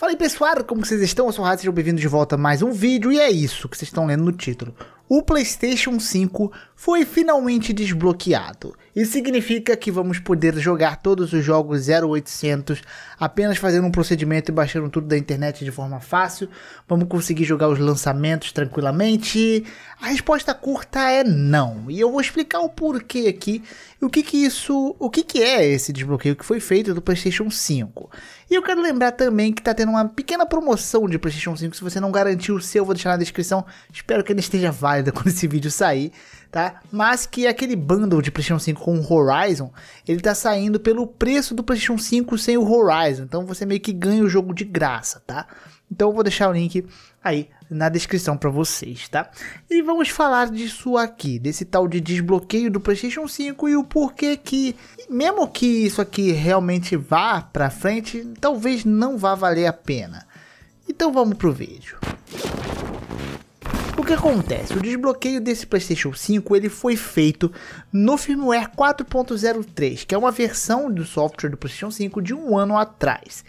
Fala aí pessoal, como vocês estão? Eu sou o Rádio, sejam bem-vindos de volta a mais um vídeo e é isso que vocês estão lendo no título. O PlayStation 5 foi finalmente desbloqueado. Isso significa que vamos poder jogar todos os jogos 0800 apenas fazendo um procedimento e baixando tudo da internet de forma fácil. Vamos conseguir jogar os lançamentos tranquilamente? A resposta curta é não. E eu vou explicar o porquê aqui e o que que isso, o que que é esse desbloqueio que foi feito do PlayStation 5. E eu quero lembrar também que tá tendo uma pequena promoção de PlayStation 5. Se você não garantiu o seu, eu vou deixar na descrição. Espero que ele esteja válida quando esse vídeo sair, tá? Mas que aquele bundle de PlayStation 5 com o Horizon, ele tá saindo pelo preço do PlayStation 5 sem o Horizon. Então você meio que ganha o jogo de graça, tá? Então eu vou deixar o link aí na descrição para vocês, tá? E vamos falar disso aqui, desse tal de desbloqueio do PlayStation 5 e o porquê que, mesmo que isso aqui realmente vá para frente, talvez não vá valer a pena. Então vamos pro vídeo. O que acontece? O desbloqueio desse PlayStation 5 ele foi feito no firmware 4.03, que é uma versão do software do PlayStation 5 de um ano atrás.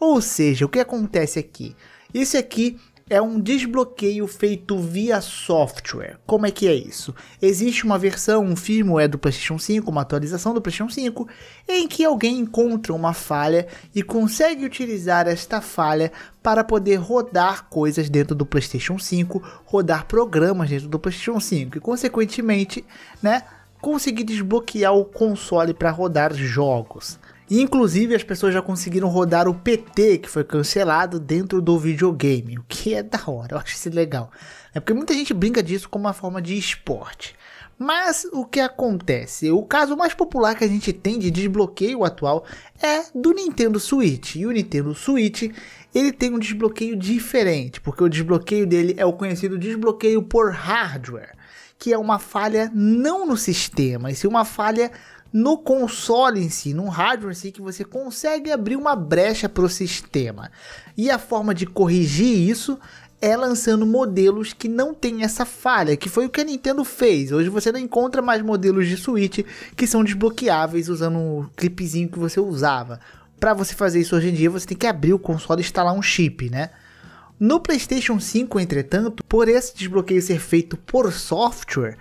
Ou seja, o que acontece aqui? Esse aqui é um desbloqueio feito via software. Como é que é isso? Existe uma versão, um firmware do PlayStation 5, uma atualização do PlayStation 5, em que alguém encontra uma falha e consegue utilizar esta falha para poder rodar coisas dentro do PlayStation 5, rodar programas dentro do PlayStation 5 e, consequentemente, né, conseguir desbloquear o console para rodar jogos inclusive, as pessoas já conseguiram rodar o PT que foi cancelado dentro do videogame, o que é da hora, eu acho isso legal. É porque muita gente brinca disso como uma forma de esporte. Mas o que acontece? O caso mais popular que a gente tem de desbloqueio atual é do Nintendo Switch. E o Nintendo Switch, ele tem um desbloqueio diferente, porque o desbloqueio dele é o conhecido desbloqueio por hardware, que é uma falha não no sistema, e sim uma falha no console em si, no hardware em si, que você consegue abrir uma brecha para o sistema. E a forma de corrigir isso é lançando modelos que não tem essa falha, que foi o que a Nintendo fez. Hoje você não encontra mais modelos de Switch que são desbloqueáveis usando o clipezinho que você usava. Para você fazer isso hoje em dia, você tem que abrir o console e instalar um chip, né? No PlayStation 5, entretanto, por esse desbloqueio ser feito por software,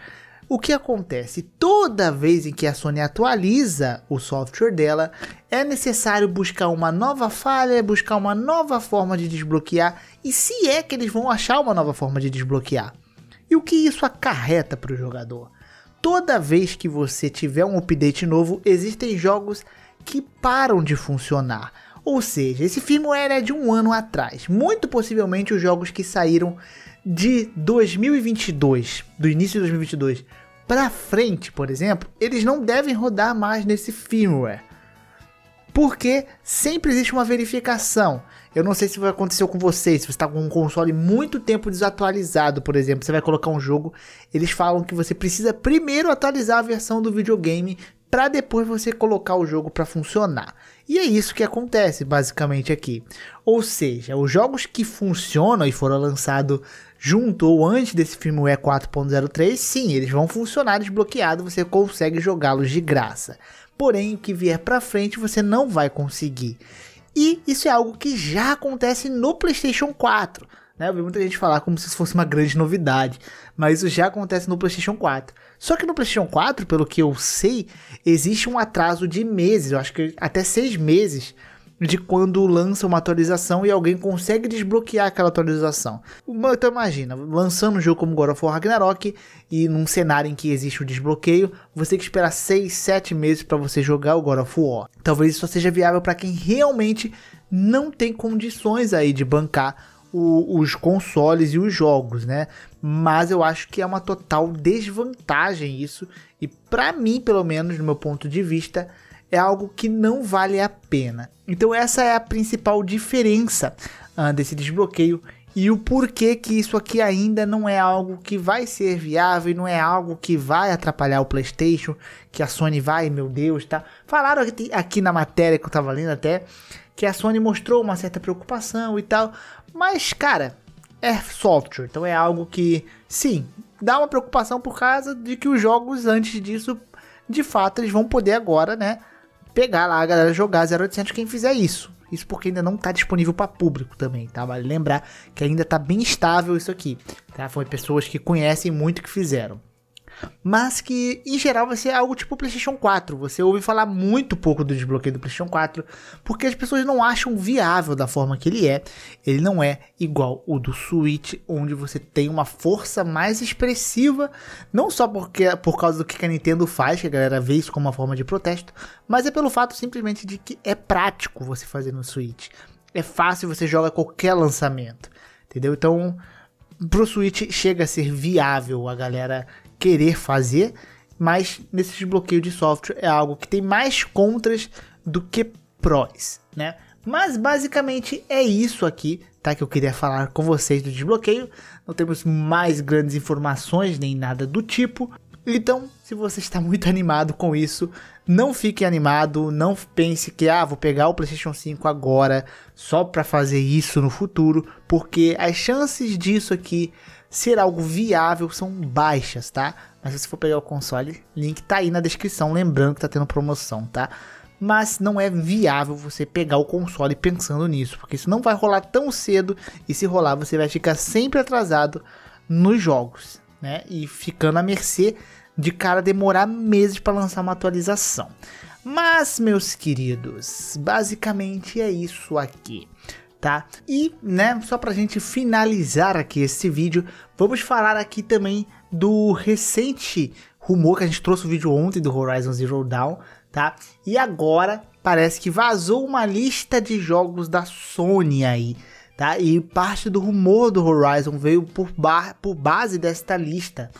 o que acontece? Toda vez em que a Sony atualiza o software dela, é necessário buscar uma nova falha, buscar uma nova forma de desbloquear, e se é que eles vão achar uma nova forma de desbloquear. E o que isso acarreta para o jogador? Toda vez que você tiver um update novo, existem jogos que param de funcionar ou seja, esse firmware é de um ano atrás. Muito possivelmente os jogos que saíram de 2022, do início de 2022 para frente, por exemplo, eles não devem rodar mais nesse firmware. Porque sempre existe uma verificação. Eu não sei se vai acontecer com vocês, se você está com um console muito tempo desatualizado, por exemplo, você vai colocar um jogo, eles falam que você precisa primeiro atualizar a versão do videogame para depois você colocar o jogo para funcionar. E é isso que acontece basicamente aqui. Ou seja, os jogos que funcionam e foram lançados junto ou antes desse firmware 4.03, sim, eles vão funcionar desbloqueado, você consegue jogá-los de graça. Porém, o que vier para frente você não vai conseguir. E isso é algo que já acontece no PlayStation 4. Né? Eu vi muita gente falar como se isso fosse uma grande novidade, mas isso já acontece no PlayStation 4. Só que no PlayStation 4, pelo que eu sei, existe um atraso de meses, eu acho que até seis meses, de quando lança uma atualização e alguém consegue desbloquear aquela atualização. Então imagina, lançando um jogo como God of War Ragnarok e num cenário em que existe o desbloqueio, você tem que esperar 6, 7 meses para você jogar o God of War. Talvez isso só seja viável para quem realmente não tem condições aí de bancar o, os consoles e os jogos, né? Mas eu acho que é uma total desvantagem isso. E para mim, pelo menos, no meu ponto de vista, é algo que não vale a pena. Então essa é a principal diferença uh, desse desbloqueio e o porquê que isso aqui ainda não é algo que vai ser viável e não é algo que vai atrapalhar o PlayStation, que a Sony vai, meu Deus, tá? Falaram aqui na matéria que eu tava lendo até que a Sony mostrou uma certa preocupação e tal, mas cara, é software, então é algo que sim, dá uma preocupação por causa de que os jogos antes disso, de fato, eles vão poder agora, né, pegar lá a galera jogar 0800 quem fizer isso. Isso porque ainda não está disponível para público também, tá? Vale lembrar que ainda está bem estável isso aqui, tá? Foi pessoas que conhecem muito que fizeram mas que em geral vai ser algo tipo PlayStation 4. Você ouve falar muito pouco do desbloqueio do PlayStation 4, porque as pessoas não acham viável da forma que ele é. Ele não é igual o do Switch, onde você tem uma força mais expressiva, não só porque por causa do que a Nintendo faz, que a galera vê isso como uma forma de protesto, mas é pelo fato simplesmente de que é prático você fazer no Switch. É fácil, você joga qualquer lançamento. Entendeu? Então, pro Switch chega a ser viável a galera querer fazer, mas nesse desbloqueio de software é algo que tem mais contras do que prós, né? Mas basicamente é isso aqui, tá? Que eu queria falar com vocês do desbloqueio. Não temos mais grandes informações nem nada do tipo. Então, se você está muito animado com isso, não fique animado, não pense que ah, vou pegar o PlayStation 5 agora só para fazer isso no futuro, porque as chances disso aqui ser algo viável são baixas, tá? Mas se você for pegar o console, link tá aí na descrição, lembrando que tá tendo promoção, tá? Mas não é viável você pegar o console pensando nisso, porque isso não vai rolar tão cedo e se rolar você vai ficar sempre atrasado nos jogos né? E ficando à mercê de cara demorar meses para lançar uma atualização. Mas, meus queridos, basicamente é isso aqui, tá? E, né, só para a gente finalizar aqui esse vídeo, vamos falar aqui também do recente rumor que a gente trouxe o vídeo ontem do Horizon Zero Dawn, tá? E agora parece que vazou uma lista de jogos da Sony aí, tá? E parte do rumor do Horizon veio por, por base desta lista.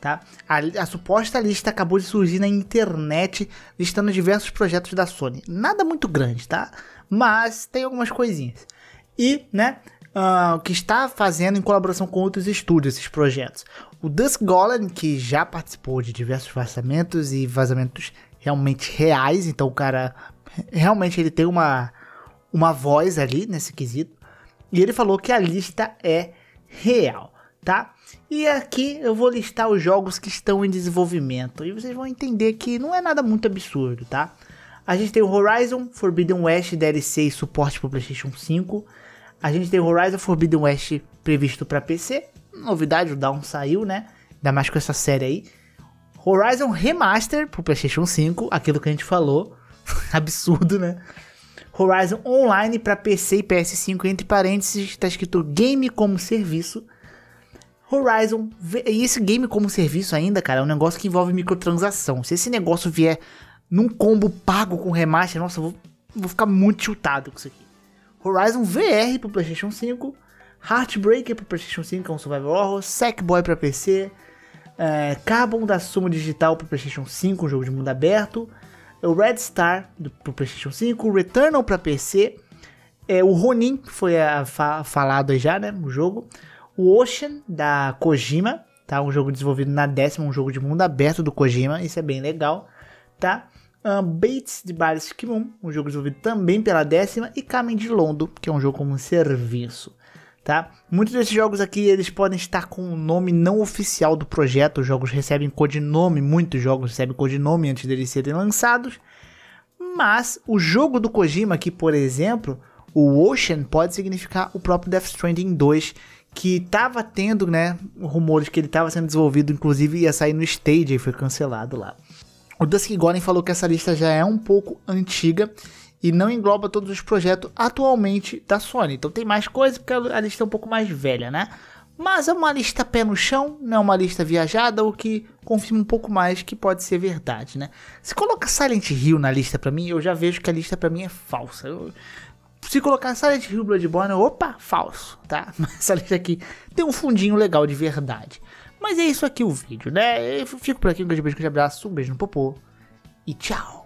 Tá? A, a, suposta lista acabou de surgir na internet, listando diversos projetos da Sony. Nada muito grande, tá? Mas tem algumas coisinhas. E, né, ah, o uh, que está fazendo em colaboração com outros estúdios esses projetos. O Dusk Golem, que já participou de diversos vazamentos e vazamentos realmente reais, então o cara realmente ele tem uma, uma voz ali nesse quesito. E ele falou que a lista é real, tá? E aqui eu vou listar os jogos que estão em desenvolvimento e vocês vão entender que não é nada muito absurdo, tá? A gente tem o Horizon Forbidden West DLC e suporte para PlayStation 5. A gente tem o Horizon Forbidden West previsto para PC. Novidade, o Down saiu, né? Ainda mais com essa série aí. Horizon Remaster pro PlayStation 5, aquilo que a gente falou. Absurdo, né? Horizon Online para PC e PS5, entre parênteses, está escrito Game como Serviço. Horizon, e esse game como serviço ainda, cara, é um negócio que envolve microtransação. Se esse negócio vier num combo pago com remaster, nossa, vou, vou ficar muito chutado com isso aqui. Horizon VR para PlayStation 5, Heartbreaker para PlayStation 5, que é um survival horror, Sackboy para PC, é, Carbon da Sumo Digital para PlayStation 5, um jogo de mundo aberto, é o Red Star do, pro PlayStation 5, o Returnal para PC, é, o Ronin, que foi a, fa, falado já, né? O jogo. O Ocean da Kojima, tá? Um jogo desenvolvido na décima, um jogo de mundo aberto do Kojima, isso é bem legal, tá? Um, ah, Bates de Ballistic Moon, um jogo desenvolvido também pela décima, e Carmen de Londo, que é um jogo como um serviço tá? Muitos desses jogos aqui eles podem estar com o nome não oficial do projeto, os jogos recebem codinome, muitos jogos recebem codinome antes deles serem lançados. Mas o jogo do Kojima aqui, por exemplo, o Ocean pode significar o próprio Death Stranding 2, que estava tendo, né, rumores que ele estava sendo desenvolvido, inclusive ia sair no stage e foi cancelado lá. O Dusk Golem falou que essa lista já é um pouco antiga e não engloba todos os projetos atualmente da Sony. Então tem mais coisa porque a lista é um pouco mais velha, né? Mas é uma lista pé no chão, não é uma lista viajada, o que confirma um pouco mais que pode ser verdade, né? Se coloca Silent Hill na lista para mim, eu já vejo que a lista para mim é falsa. Eu, se colocar Silent Hill Bloodborne, opa, falso, tá? Mas essa lista aqui tem um fundinho legal de verdade. Mas é isso aqui o vídeo, né? Eu fico por aqui, um grande beijo, um grande abraço, um beijo no popô e tchau!